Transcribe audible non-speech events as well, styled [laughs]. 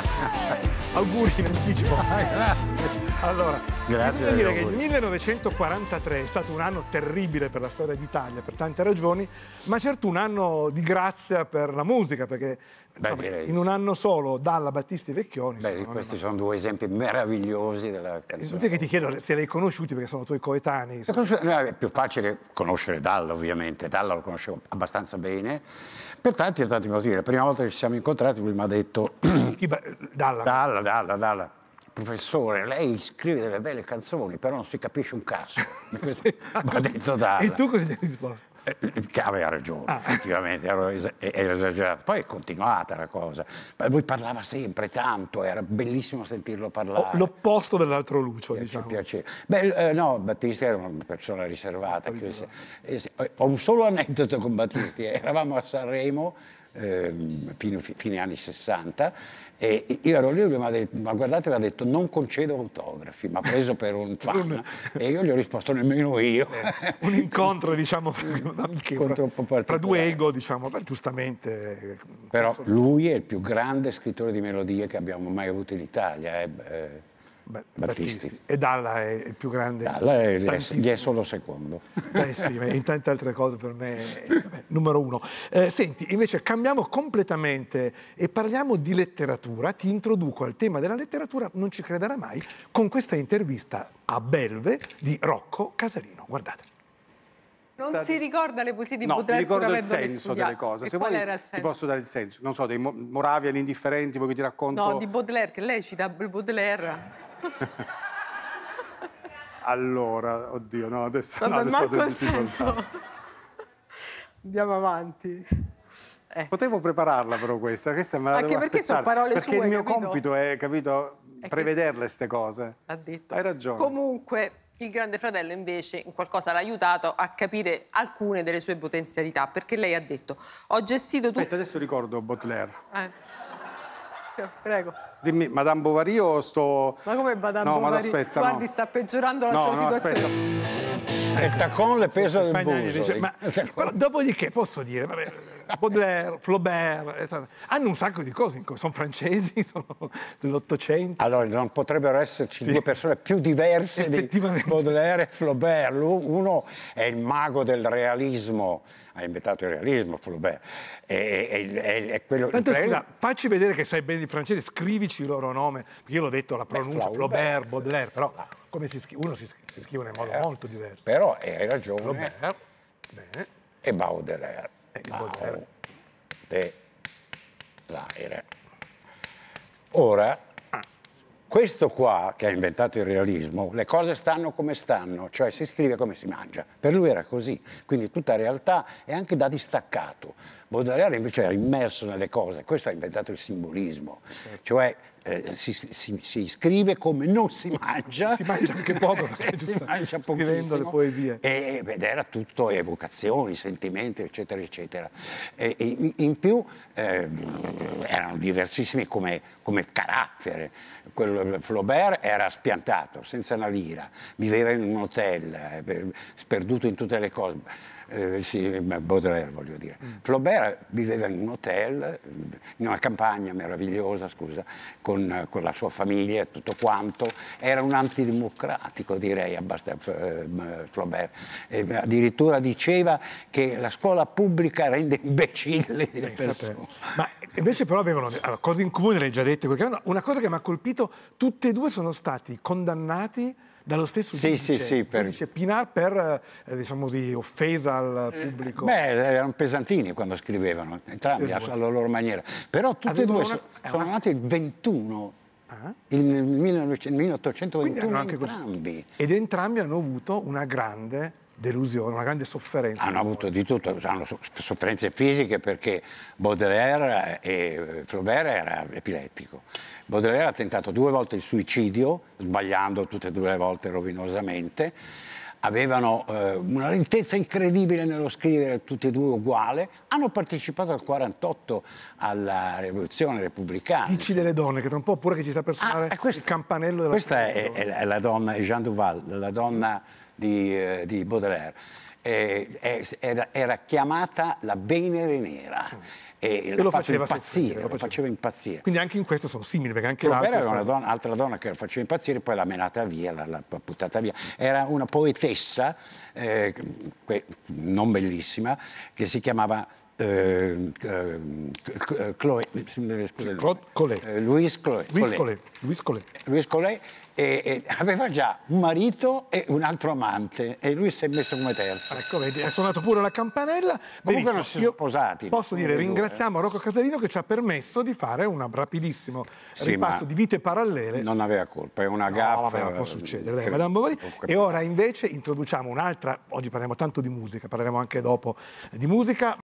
[laughs] auguri in anticipo. Grazie. [laughs] Allora, Grazie bisogna dire che il 1943 è stato un anno terribile per la storia d'Italia, per tante ragioni, ma certo un anno di grazia per la musica, perché Beh, insomma, direi... in un anno solo Dalla Battisti Vecchioni. Beh, questi sono due esempi meravigliosi della canzone. Tutti che ti chiedo se li hai conosciuti perché sono tuoi coetanei. È più facile conoscere Dalla, ovviamente. Dalla lo conoscevo abbastanza bene. Per tanti e tanti motivi. La prima volta che ci siamo incontrati lui mi ha detto... Dalla. Dalla, Dalla, Dalla professore, lei scrive delle belle canzoni, però non si capisce un caso. [laughs] Questo, ah, detto Dalla. E tu cosa ti hai risposto? Eh, aveva ragione, ah. effettivamente, era, esagerato. Poi è continuata la cosa. lui parlava sempre tanto, era bellissimo sentirlo parlare. L'opposto dell'altro Lucio, Piace, diciamo. Piacere. Beh, eh, no, Battisti era una persona riservata. Eh, ho un solo aneddoto con Battisti. Eravamo a Sanremo ehm, fine, fine, anni 60, e io ero lì e lui mi ha detto, ma guardate, mi ha detto non concedo autografi, mi ha preso [laughs] per un fan e io gli ho risposto nemmeno io. Eh, un incontro, [laughs] diciamo, [laughs] tra, tra due ego, diciamo, beh, giustamente. Però lui è il più grande scrittore di melodie che abbiamo mai avuto in Italia. Eh, eh Battisti. Battisti. E Dalla è il più grande. Dalla è, gli è solo secondo. Beh [laughs] sì, in tante altre cose per me è vabbè, numero uno. Eh, senti, invece cambiamo completamente e parliamo di letteratura. Ti introduco al tema della letteratura, non ci crederà mai, con questa intervista a Belve di Rocco Casarino. Guardate. Non State... si ricorda le poesie di Baudelaire? no, mi ricordo il senso delle cose. E Se vuoi ti posso dare il senso. Non so, dei Moravia, gli indifferenti, vuoi che ti racconto... No, di Baudelaire, che lei cita Baudelaire. [laughs] allora, oddio, no, adesso, Vabbè, no, adesso ho delle difficoltà. Andiamo avanti. Eh. Potevo prepararla però questa, questa me la Anche devo perché aspettare. sono parole perché sue, il mio capito? compito è, capito, è prevederle queste cose. Ha detto. Hai ragione. Comunque, il grande fratello invece in qualcosa l'ha aiutato a capire alcune delle sue potenzialità, perché lei ha detto, ho gestito tutto... Aspetta, adesso ricordo Baudelaire. Eh. Fabrizio, prego. Dimmi, Madame Bovary o sto... Ma come Madame no, Bovary? Ma aspetta, Guardi, no. sta peggiorando la no, sua no, situazione. Aspetta. Eh, il tacon le pesa del Fagnani buso. Dice, ma, però, dopodiché posso dire, vabbè, Baudelaire, Flaubert, eh, hanno un sacco di cose, sono francesi, [laughs] sono dell'Ottocento. Allora non potrebbero esserci sì. due persone più diverse di Baudelaire e Flaubert. Uno è il mago del realismo, ha inventato il realismo Flaubert. E, e, e, e quello, Tanto il... scusa, facci vedere che sai bene il francese, scrivici il loro nome, io l'ho detto la pronuncia, Beh, Flaubert, Flaubert, Baudelaire, però come si scrive, uno si, si scrive in modo eh, molto diverso. Però eh, hai ragione. Robert, bene. Eh. E Baudelaire. E eh, Baudelaire. Baudelaire. Ora, questo qua, che ha inventato il realismo, le cose stanno come stanno, cioè si scrive come si mangia. Per lui era così, quindi tutta realtà è anche da distaccato. Baudelaire invece era immerso nelle cose, questo ha inventato il simbolismo, certo. cioè eh, si, si, si, scrive come non si mangia. Si mangia anche poco, [laughs] si mangia scrivendo le poesie. E, ed era tutto evocazioni, sentimenti, eccetera, eccetera. E, in, in, più eh, erano diversissimi come, come, carattere. Quello, Flaubert era spiantato, senza una lira, viveva in un hotel, eh, per, sperduto in tutte le cose eh, sì, Baudelaire voglio dire. Mm. Flaubert viveva in un hotel, in una campagna meravigliosa, scusa, con, con la sua famiglia e tutto quanto. Era un antidemocratico, direi, abbastanza eh, Flaubert. E addirittura diceva che la scuola pubblica rende imbecilli le eh, persone. Ma invece però avevano allora, cose in comune, l'hai già detto, una cosa che mi ha colpito, tutti e due sono stati condannati dallo stesso sì, giudice, sì, sì, per... giudice Pinar per eh, diciamo così, offesa al eh, pubblico. Beh, erano pesantini quando scrivevano, entrambi esatto. alla loro maniera. Però tutti e due una... sono nati il 21 Ah. Il 1900, 1821 entrambi. Questo. Ed entrambi hanno avuto una grande delusione, una grande sofferenza. Hanno avuto di tutto, hanno sofferenze fisiche perché Baudelaire e Flaubert era epilettico. Baudelaire ha tentato due volte il suicidio, sbagliando tutte e due le volte rovinosamente. Avevano eh, una lentezza incredibile nello scrivere, tutti e due uguale. Hanno partecipato al 48 alla rivoluzione repubblicana. Dici delle donne, che tra un po' pure che ci sta per ah, suonare ah, eh, questo, il campanello della Questa è, è, la donna, Jean Duval, la donna di, eh, di Baudelaire. Eh, era, era, chiamata la Venere Nera. E, e lo, faceva impazzire, lo, faceva impazzire, Quindi anche in questo sono simili, perché anche l'altro... era una donna, altra donna che lo faceva impazzire, poi l'ha menata via, l'ha buttata via. Era una poetessa, eh, non bellissima, che si chiamava eh, eh, Chloe, eh, Collet. Eh, Louis Collet. Louis Collet. Louis Collet. Louis e, e aveva già un marito e un altro amante e lui si è messo come terzo. Ecco, vedi, ha suonato pure la campanella. Comunque non si sono sposati. Posso dire, due. ringraziamo Rocco Casalino che ci ha permesso di fare un rapidissimo sì, ripasso di vite parallele. Non aveva colpa, è una no, gaffa. Vabbè, può eh, succedere. Dai, Madame Bovary. E ora invece introduciamo un'altra, oggi parliamo tanto di musica, parleremo anche dopo di musica.